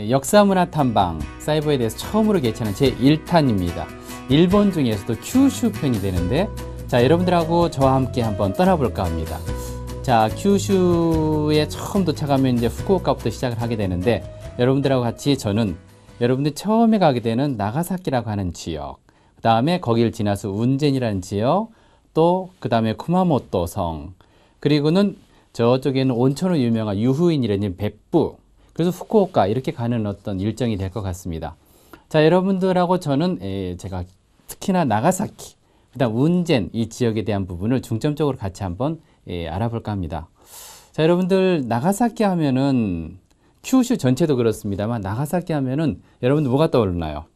예, 역사문화 탐방 사이버에 대해서 처음으로 개최하는 제1탄입니다. 일본 중에서도 큐슈 편이 되는데 자 여러분들하고 저와 함께 한번 떠나볼까 합니다. 자 큐슈에 처음 도착하면 이제 후쿠오카부터 시작을 하게 되는데 여러분들하고 같이 저는 여러분들 처음에 가게 되는 나가사키라고 하는 지역 그 다음에 거길 지나서 운젠이라는 지역 또 그 다음에 쿠마모토성 그리고는 저쪽에는 온천으로 유명한 유후인이라는 백부 그래서 후쿠오카 이렇게 가는 어떤 일정이 될 것 같습니다. 자 여러분들하고 저는 예, 제가 특히나 나가사키 그다음 운젠 이 지역에 대한 부분을 중점적으로 같이 한번 예, 알아볼까 합니다. 자 여러분들 나가사키 하면은 큐슈 전체도 그렇습니다만 나가사키 하면은 여러분들 뭐가 떠오르나요?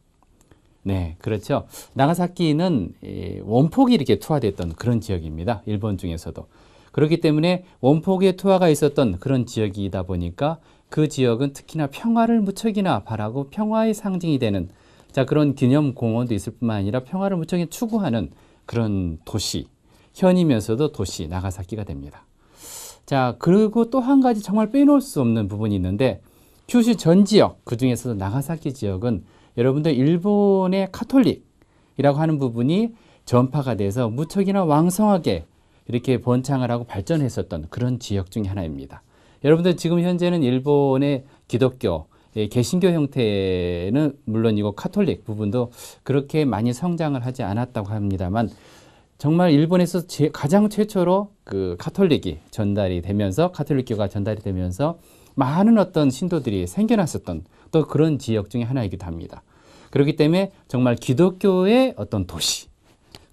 네, 그렇죠. 나가사키는 예, 원폭이 이렇게 투하됐던 그런 지역입니다. 일본 중에서도. 그렇기 때문에 원폭의 투하가 있었던 그런 지역이다 보니까 그 지역은 특히나 평화를 무척이나 바라고 평화의 상징이 되는 자 그런 기념 공원도 있을 뿐만 아니라 평화를 무척이 추구하는 그런 도시 현이면서도 도시 나가사키가 됩니다. 자 그리고 또 한 가지 정말 빼놓을 수 없는 부분이 있는데 큐슈 전 지역 그 중에서도 나가사키 지역은 여러분들 일본의 카톨릭이라고 하는 부분이 전파가 돼서 무척이나 왕성하게 이렇게 번창을 하고 발전했었던 그런 지역 중의 하나입니다. 여러분들 지금 현재는 일본의 기독교, 예, 개신교 형태는 물론이고 카톨릭 부분도 그렇게 많이 성장을 하지 않았다고 합니다만 정말 일본에서 가장 최초로 그 카톨릭이 전달이 되면서 카톨릭교가 전달이 되면서 많은 어떤 신도들이 생겨났었던 또 그런 지역 중의 하나이기도 합니다. 그렇기 때문에 정말 기독교의 어떤 도시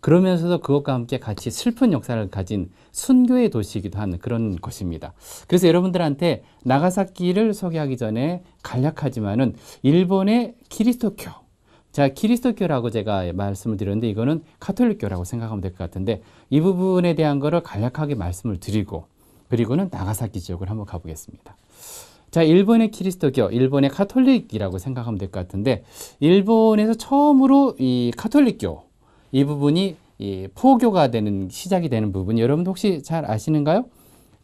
그러면서도 그것과 함께 같이 슬픈 역사를 가진 순교의 도시이기도 한 그런 것입니다. 그래서 여러분들한테 나가사키를 소개하기 전에 간략하지만은 일본의 키리스토교 자, 키리스도교라고 제가 말씀을 드렸는데 이거는 카톨릭교라고 생각하면 될 것 같은데 이 부분에 대한 거를 간략하게 말씀을 드리고 그리고는 나가사키 지역을 한번 가보겠습니다. 자, 일본의 키리스도교, 일본의 카톨릭이라고 생각하면 될 것 같은데 일본에서 처음으로 이 카톨릭교 이 부분이 이 포교가 되는 시작이 되는 부분 여러분 혹시 잘 아시는가요?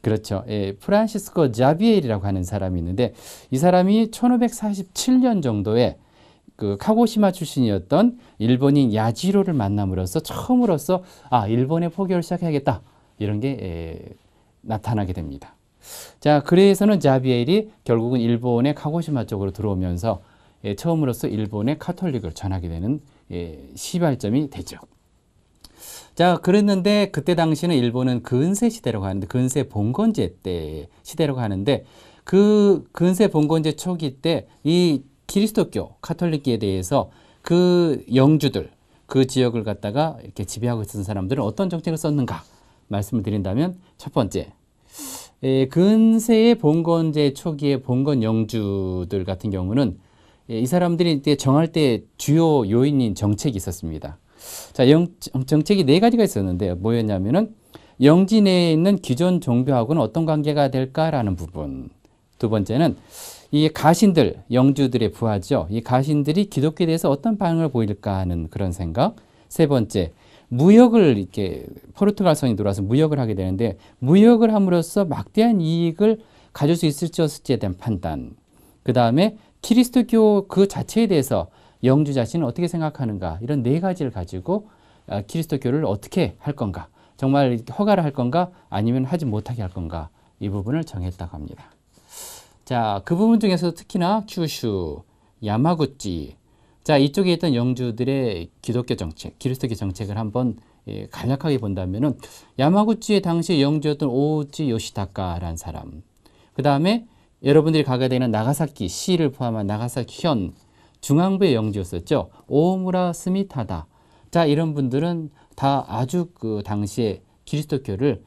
그렇죠. 예, 프란시스코 자비엘이라고 하는 사람이 있는데 이 사람이 1547년 정도에 그 카고시마 출신이었던 일본인 야지로를 만남으로써 처음으로써 아 일본의 포교를 시작해야겠다 이런 게 예, 나타나게 됩니다. 자 그래서는 자비엘이 결국은 일본의 카고시마 쪽으로 들어오면서 예, 처음으로써 일본의 카톨릭을 전하게 되는 예, 시발점이 되죠. 자, 그랬는데 그때 당시는 일본은 근세 시대라고 하는데 근세 봉건제 때 시대라고 하는데 그 근세 봉건제 초기 때 이 기리스도교 카톨릭에 대해서 그 영주들 그 지역을 갖다가 이렇게 지배하고 있었던 사람들은 어떤 정책을 썼는가 말씀을 드린다면 첫 번째 예, 근세의 봉건제 초기의 봉건 영주들 같은 경우는 예, 이 사람들이 정할 때 주요 요인인 정책이 있었습니다. 자, 영, 정책이 네 가지가 있었는데 뭐였냐면은 영지 내에 있는 기존 종교하고는 어떤 관계가 될까라는 부분. 두 번째는 이 가신들, 영주들의 부하죠. 이 가신들이 기독교에 대해서 어떤 반응을 보일까 하는 그런 생각. 세 번째, 무역을 이렇게 포르투갈 선이 들어와서 무역을 하게 되는데 무역을 함으로써 막대한 이익을 가질 수 있을지 없을지에 대한 판단. 그 다음에 키리스도교 그 자체에 대해서 영주 자신은 어떻게 생각하는가 이런 네 가지를 가지고 아, 키리스도교를 어떻게 할 건가 정말 허가를 할 건가 아니면 하지 못하게 할 건가 이 부분을 정했다고 합니다. 자, 그 부분 중에서 특히나 큐슈, 야마구치 자, 이쪽에 있던 영주들의 기독교 정책, 키리스도교 정책을 한번 예, 간략하게 본다면은 야마구치의 당시 영주였던 오지 우 요시다카라는 사람 그 다음에 여러분들이 가게 되는 나가사키 시를 포함한 나가사키현 중앙부의 영지였었죠. 오무라 스미타다. 자 이런 분들은 다 아주 그 당시에 그리스도교를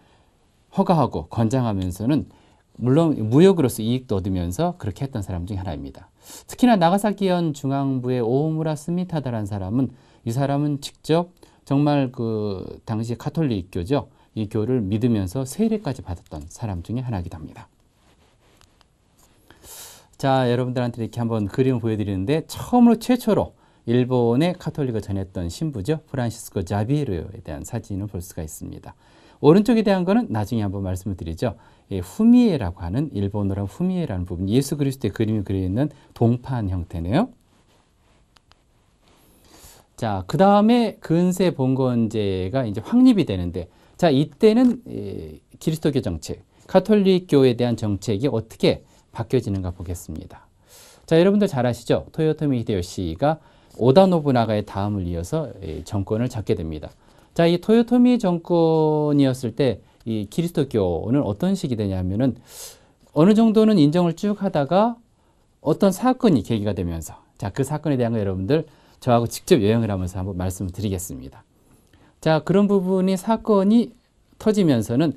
허가하고 권장하면서는 물론 무역으로서 이익도 얻으면서 그렇게 했던 사람 중 하나입니다. 특히나 나가사키현 중앙부의 오무라 스미타다라는 사람은 이 사람은 직접 정말 그 당시 카톨릭 교죠. 이 교를 믿으면서 세례까지 받았던 사람 중에 하나이기도 합니다. 자, 여러분들한테 이렇게 한번 그림을 보여드리는데 처음으로 최초로 일본의 카톨릭을 전했던 신부죠. 프란시스코 자비에르에 대한 사진을 볼 수가 있습니다. 오른쪽에 대한 거는 나중에 한번 말씀을 드리죠. 예, 후미에라고 하는 일본어로 후미에라는 부분 예수 그리스도의 그림이 그려 있는 동판 형태네요. 자, 그 다음에 근세 봉건제가 이제 확립이 되는데, 자, 이때는 예, 기리스도교 정책, 카톨릭교에 대한 정책이 어떻게 바뀌어지는가 보겠습니다. 자, 여러분들 잘 아시죠? 토요토미 히데요시가 오다 노부나가의 다음을 이어서 정권을 잡게 됩니다. 자, 이 토요토미 정권이었을 때 이 기리스도교는 어떤 식이 되냐면은 어느 정도는 인정을 쭉 하다가 어떤 사건이 계기가 되면서 자, 그 사건에 대한 거 여러분들 저하고 직접 여행을 하면서 한번 말씀을 드리겠습니다. 자, 그런 부분이 사건이 터지면서는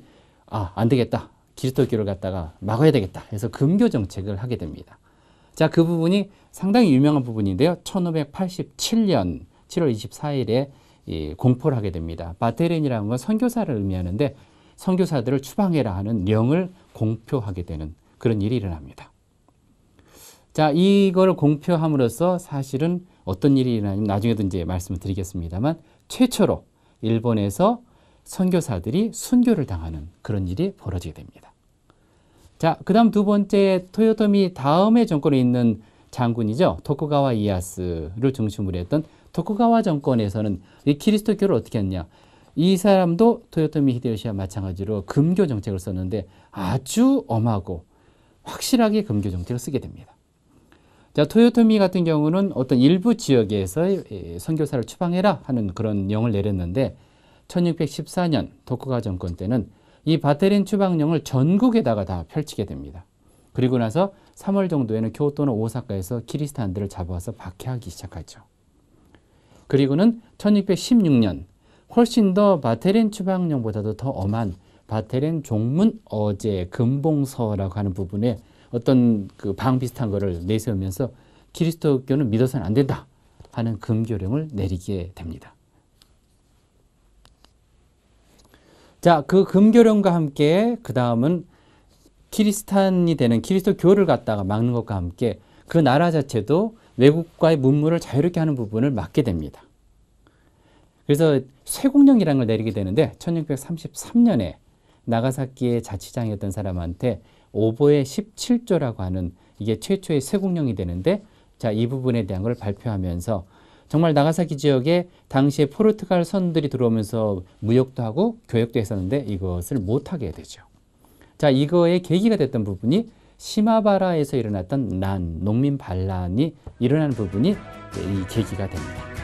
아, 안 되겠다. 기리톨교를 갖다가 막아야 되겠다. 그래서 금교 정책을 하게 됩니다. 자, 그 부분이 상당히 유명한 부분인데요. 1587년 7월 24일에 이 공포를 하게 됩니다. 바테렌이라는 건 선교사를 의미하는데 선교사들을 추방해라 하는 령을 공표하게 되는 그런 일이 일어납니다. 자, 이걸 공표함으로써 사실은 어떤 일이 일어나냐면 나중에도 이제 말씀을 드리겠습니다만 최초로 일본에서 선교사들이 순교를 당하는 그런 일이 벌어지게 됩니다. 자, 그 다음 두 번째 토요토미 다음의 정권에 있는 장군이죠. 토쿠가와 이에스를 중심으로 했던 토쿠가와 정권에서는 이 키리스도교를 어떻게 했냐. 이 사람도 토요토미 히데요시와 마찬가지로 금교 정책을 썼는데 아주 엄하고 확실하게 금교 정책을 쓰게 됩니다. 자, 토요토미 같은 경우는 어떤 일부 지역에서 선교사를 추방해라 하는 그런 영을 내렸는데 1614년 도쿠가 정권 때는 이 바테린 추방령을 전국에다가 다 펼치게 됩니다. 그리고 나서 3월 정도에는 교토나 오사카에서 키리스탄들을 잡아서 박해하기 시작하죠. 그리고는 1616년 훨씬 더 바테린 추방령보다도 더 엄한 바테린 종문 어제 금봉서라고 하는 부분에 어떤 그 방 비슷한 거를 내세우면서 기리스도교는 믿어서는 안 된다 하는 금교령을 내리게 됩니다. 자, 그 금교령과 함께 그 다음은 키리스탄이 되는 키리스도교를 갖다가 막는 것과 함께 그 나라 자체도 외국과의 문물을 자유롭게 하는 부분을 막게 됩니다. 그래서 쇠공령이라는 걸 내리게 되는데 1633년에 나가사키의 자치장이었던 사람한테 오보의 17조라고 하는 이게 최초의 쇠공령이 되는데 자이 부분에 대한 걸 발표하면서 정말 나가사키 지역에 당시에 포르투갈 선들이 들어오면서 무역도 하고 교역도 했었는데 이것을 못하게 되죠. 자, 이거의 계기가 됐던 부분이 시마바라에서 일어났던 난, 농민 반란이 일어난 부분이 이 계기가 됩니다.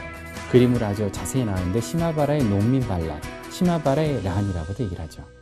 그림으로 아주 자세히 나오는데 시마바라의 농민 반란, 시마바라의 난이라고도 얘기를 하죠.